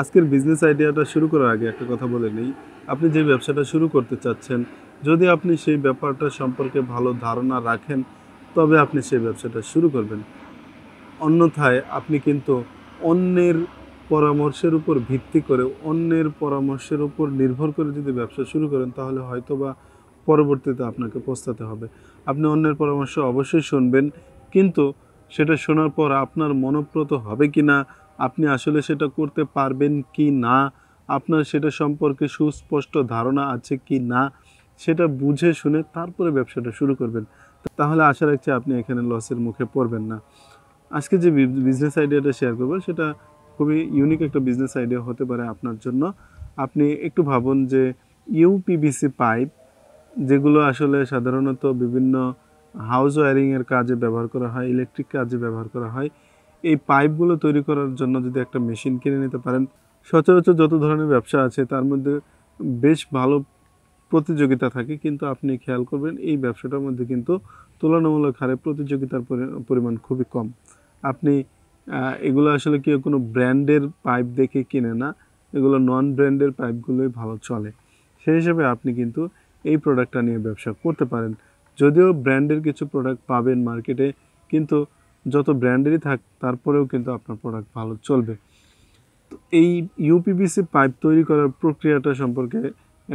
আজকের বিজনেস আইডিয়াটা শুরু করার আগে একটা কথা বলে নিই আপনি যে ব্যবসাটা শুরু করতে চাচ্ছেন যদি আপনি সেই ব্যাপারটা সম্পর্কে ভালো ধারণা রাখেন তবে আপনি সেই ব্যবসাটা শুরু করবেন অন্যথায় আপনি কিন্তু অন্যের পরামর্শের উপর ভিত্তি করে অন্যের পরামর্শের উপর নির্ভর করে যদি ব্যবসা শুরু করেন তাহলে হয়তোবা পরবর্তীতে আপনাকে পস্তাতে হবে আপনি অন্যের পরামর্শ অবশ্যই শুনবেন কিন্তু সেটা শোনার পর আপনার মনপ্রত হবে কি না আপনি আসলে সেটা করতে পারবেন কি না আপনার সেটা সম্পর্কে সুস্পষ্ট ধারণা আছে কি না সেটা বুঝে শুনে তারপরে ব্যবসাটা শুরু করবেন তাহলে আশা রাখছি আপনি এখানে লসের মুখে পড়বেন না আজকে যে বিজনেস আইডিয়াটা শেয়ার করবেন সেটা খুবই ইউনিক একটা বিজনেস আইডিয়া হতে পারে আপনার জন্য আপনি একটু ভাবুন যে ইউপিবিসি পাইপ যেগুলো আসলে সাধারণত বিভিন্ন হাউস ওয়ারিংয়ের কাজে ব্যবহার করা হয় ইলেকট্রিক কাজে ব্যবহার করা হয় এই পাইপগুলো তৈরি করার জন্য যদি একটা মেশিন কিনে নিতে পারেন সচরাচর যত ধরনের ব্যবসা আছে তার মধ্যে বেশ ভালো প্রতিযোগিতা থাকে কিন্তু আপনি খেয়াল করবেন এই ব্যবসাটার মধ্যে কিন্তু তুলনামূলক হারে প্রতিযোগিতার পরিমাণ খুবই কম আপনি এগুলো আসলে কেউ কোনো ব্র্যান্ডের পাইপ দেখে কিনে না এগুলো নন ব্র্যান্ডের পাইপগুলোই ভালো চলে সেই হিসেবে আপনি কিন্তু এই প্রোডাক্টটা নিয়ে ব্যবসা করতে পারেন যদিও ব্র্যান্ডের কিছু প্রোডাক্ট পাবেন মার্কেটে কিন্তু যত ব্র্যান্ডেরই থাক তারপরেও কিন্তু আপনার প্রোডাক্ট ভালো চলবে তো এই ইউপিপিসি পাইপ তৈরি করার প্রক্রিয়াটা সম্পর্কে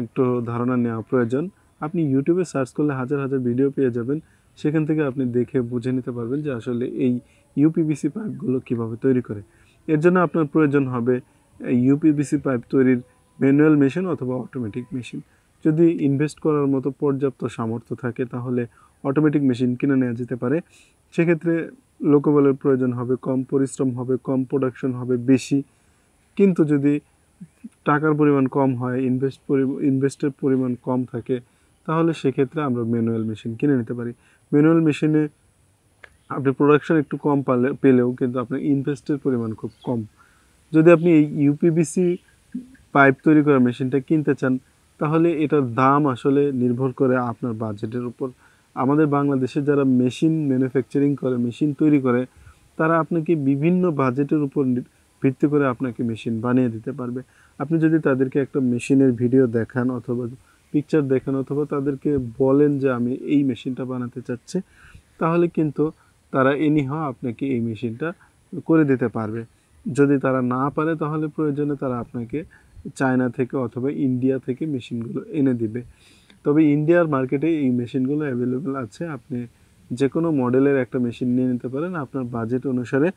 একটু ধারণা নেওয়া প্রয়োজন আপনি ইউটিউবে সার্চ করলে হাজার হাজার ভিডিও পেয়ে যাবেন সেখান থেকে আপনি দেখে বুঝে নিতে পারবেন যে আসলে এই ইউপিপিসি পাইপগুলো কিভাবে তৈরি করে এর জন্য আপনার প্রয়োজন হবে ইউপিপিসি পাইপ তৈরির ম্যানুয়াল মেশিন অথবা অটোমেটিক মেশিন যদি ইনভেস্ট করার মতো পর্যাপ্ত সামর্থ্য থাকে তাহলে অটোমেটিক মেশিন কিনে নেওয়া যেতে পারে সেক্ষেত্রে লোকবলের প্রয়োজন হবে কম পরিশ্রম হবে কম প্রোডাকশন হবে বেশি কিন্তু যদি টাকার পরিমাণ কম হয় ইনভেস্ট ইনভেস্টের পরিমাণ কম থাকে তাহলে সেক্ষেত্রে আমরা ম্যানুয়াল মেশিন কিনে নিতে পারি ম্যানুয়াল মেশিনে আপনি প্রোডাকশন একটু কম পালে পেলেও কিন্তু আপনার ইনভেস্টের পরিমাণ খুব কম যদি আপনি এই ইউপিবিসি পাইপ তৈরি করা মেশিনটা কিনতে চান তাহলে এটার দাম আসলে নির্ভর করে আপনার বাজেটের উপর আমাদের বাংলাদেশে যারা মেশিন ম্যানুফ্যাকচারিং করে মেশিন তৈরি করে তারা আপনাকে বিভিন্ন বাজেটের উপর ভিত্তি করে আপনাকে মেশিন বানিয়ে দিতে পারবে আপনি যদি তাদেরকে একটা মেশিনের ভিডিও দেখান অথবা পিকচার দেখান অথবা তাদেরকে বলেন যে আমি এই মেশিনটা বানাতে চাচ্ছি তাহলে কিন্তু তারা এনিহ আপনাকে এই মেশিনটা করে দিতে পারবে যদি তারা না পারে তাহলে প্রয়োজনে তারা আপনাকে চায়না থেকে অথবা ইন্ডিয়া থেকে মেশিনগুলো এনে দিবে তবে ইন্ডিয়ার মার্কেটে এই মেশিনগুলো অ্যাভেলেবেল আছে আপনি যে কোনো মডেলের একটা মেশিন নিয়ে নিতে পারেন আপনার বাজেট অনুসারে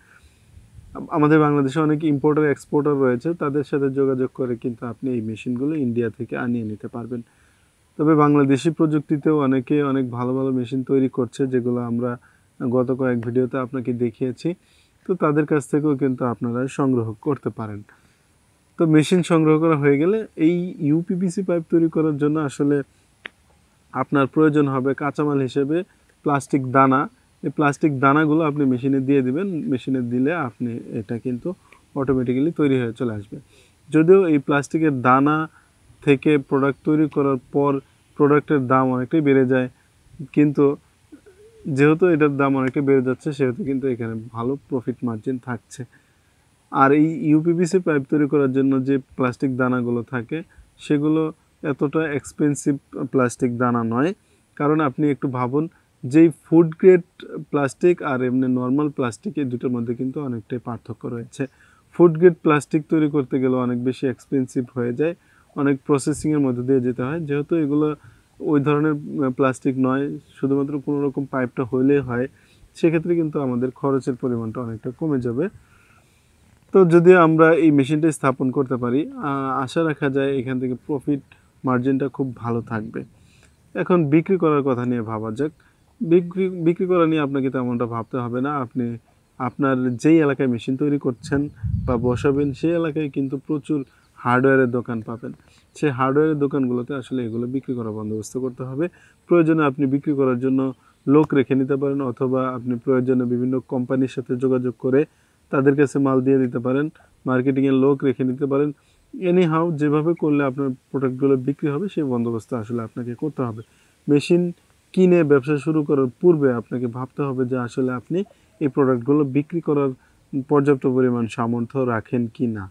আমাদের বাংলাদেশে অনেক ইম্পোর্টার এক্সপোর্টার রয়েছে তাদের সাথে যোগাযোগ করে কিন্তু আপনি এই মেশিনগুলো ইন্ডিয়া থেকে আনিয়ে নিতে পারবেন তবে বাংলাদেশি প্রযুক্তিতেও অনেকে অনেক ভালো ভালো মেশিন তৈরি করছে যেগুলো আমরা গত কয়েক ভিডিওতে আপনাকে দেখিয়েছি তো তাদের কাছ থেকেও কিন্তু আপনারা সংগ্রহ করতে পারেন তো মেশিন সংগ্রহ করা হয়ে গেলে এই ইউপিপিসি পাইপ তৈরি করার জন্য আসলে আপনার প্রয়োজন হবে কাঁচামাল হিসেবে প্লাস্টিক দানা এই প্লাস্টিক দানাগুলো আপনি মেশিনে দিয়ে দিবেন মেশিনে দিলে আপনি এটা কিন্তু অটোমেটিক্যালি তৈরি হয়ে চলে আসবে যদিও এই প্লাস্টিকের দানা থেকে প্রোডাক্ট তৈরি করার পর প্রোডাক্টের দাম অনেকটাই বেড়ে যায় কিন্তু যেহেতু এটার দাম অনেকটাই বেড়ে যাচ্ছে সেহেতু কিন্তু এখানে ভালো প্রফিট মার্জিন থাকছে আর এই ইউপিপিসি পাইপ তৈরি করার জন্য যে প্লাস্টিক দানাগুলো থাকে সেগুলো এতটা এক্সপেন্সিভ প্লাস্টিক দানা নয় কারণ আপনি একটু ভাবুন যেই ফুড গ্রেড প্লাস্টিক আর এমনি নর্মাল প্লাস্টিক এই দুটোর মধ্যে কিন্তু অনেকটাই পার্থক্য রয়েছে ফুড গ্রেড প্লাস্টিক তৈরি করতে গেলে অনেক বেশি এক্সপেন্সিভ হয়ে যায় অনেক প্রসেসিংয়ের মধ্যে দিয়ে যেতে হয় যেহেতু এগুলো ওই ধরনের প্লাস্টিক নয় শুধুমাত্র কোনো রকম পাইপটা হইলে হয় সেক্ষেত্রে কিন্তু আমাদের খরচের পরিমাণটা অনেকটা কমে যাবে তো যদি আমরা এই মেশিনটা স্থাপন করতে পারি আশা রাখা যায় এখান থেকে প্রফিট মার্জিনটা খুব ভালো থাকবে এখন বিক্রি করার কথা নিয়ে ভাবা যাক বিক্রি বিক্রি করা নিয়ে আপনাকে তেমনটা ভাবতে হবে না আপনি আপনার যেই এলাকায় মেশিন তৈরি করছেন বা বসাবেন সেই এলাকায় কিন্তু প্রচুর হার্ডওয়্যারের দোকান পাবেন সেই হার্ডওয়্যারের দোকানগুলোতে আসলে এগুলো বিক্রি করার বন্দোবস্ত করতে হবে প্রয়োজনে আপনি বিক্রি করার জন্য লোক রেখে নিতে পারেন অথবা আপনি প্রয়োজনে বিভিন্ন কোম্পানির সাথে যোগাযোগ করে তাদের কাছে মাল দিয়ে দিতে পারেন মার্কেটিংয়ের লোক রেখে নিতে পারেন এনি হাউ যেভাবে করলে আপনার প্রোডাক্টগুলো বিক্রি হবে সেই বন্দোবস্ত আসলে আপনাকে করতে হবে মেশিন কিনে ব্যবসা শুরু করার পূর্বে আপনাকে ভাবতে হবে যে আসলে আপনি এই প্রোডাক্টগুলো বিক্রি করার পর্যাপ্ত পরিমাণ সামর্থ্য রাখেন কি না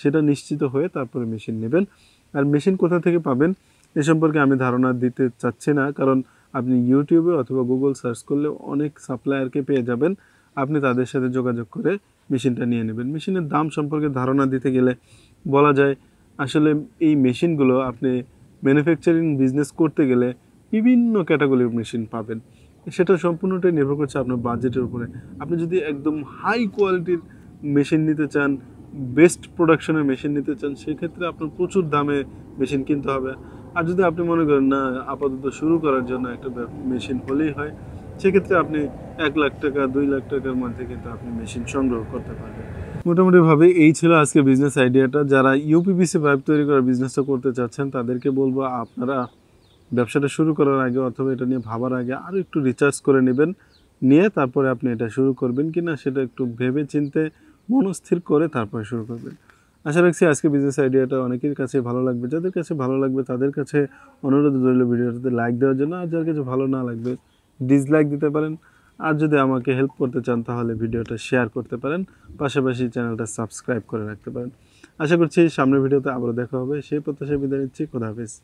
সেটা নিশ্চিত হয়ে তারপরে মেশিন নেবেন আর মেশিন কোথা থেকে পাবেন এ সম্পর্কে আমি ধারণা দিতে চাচ্ছি না কারণ আপনি ইউটিউবে অথবা গুগল সার্চ করলে অনেক সাপ্লায়ারকে পেয়ে যাবেন আপনি তাদের সাথে যোগাযোগ করে মেশিনটা নিয়ে নেবেন মেশিনের দাম সম্পর্কে ধারণা দিতে গেলে বলা যায় আসলে এই মেশিনগুলো আপনি ম্যানুফ্যাকচারিং বিজনেস করতে গেলে বিভিন্ন ক্যাটাগরির মেশিন পাবেন সেটা সম্পূর্ণটাই নির্ভর করছে আপনার বাজেটের উপরে আপনি যদি একদম হাই কোয়ালিটির মেশিন নিতে চান বেস্ট প্রোডাকশনের মেশিন নিতে চান সেক্ষেত্রে আপনার প্রচুর দামে মেশিন কিনতে হবে আর যদি আপনি মনে করেন না আপাতত শুরু করার জন্য একটা মেশিন হলেই হয় সেক্ষেত্রে আপনি এক লাখ টাকা দুই লাখ টাকার মধ্যে কিন্তু আপনি মেশিন সংগ্রহ করতে পারবেন মোটামুটিভাবে এই ছিল আজকে বিজনেস আইডিয়াটা যারা ইউপিপিসি পাইপ তৈরি করার বিজনেসটা করতে চাচ্ছেন তাদেরকে বলবো আপনারা ব্যবসাটা শুরু করার আগে অথবা এটা নিয়ে ভাবার আগে আরও একটু রিচার্জ করে নেবেন নিয়ে তারপরে আপনি এটা শুরু করবেন কি না সেটা একটু ভেবে চিনতে মনস্থির করে তারপরে শুরু করবেন আশা রাখছি আজকে বিজনেস আইডিয়াটা অনেকের কাছে ভালো লাগবে যাদের কাছে ভালো লাগবে তাদের কাছে অনুরোধ রইল ভিডিওটাতে লাইক দেওয়ার জন্য আর যার কাছে ভালো না লাগবে ডিসলাইক দিতে পারেন আর যদি আমাকে হেল্প করতে চান তাহলে ভিডিওটা শেয়ার করতে পারেন পাশাপাশি চ্যানেলটা সাবস্ক্রাইব করে রাখতে পারেন আশা করছি সামনের ভিডিওতে আবারও দেখা হবে সেই প্রত্যাশা বিদায় নিচ্ছি খোদা হাফিজ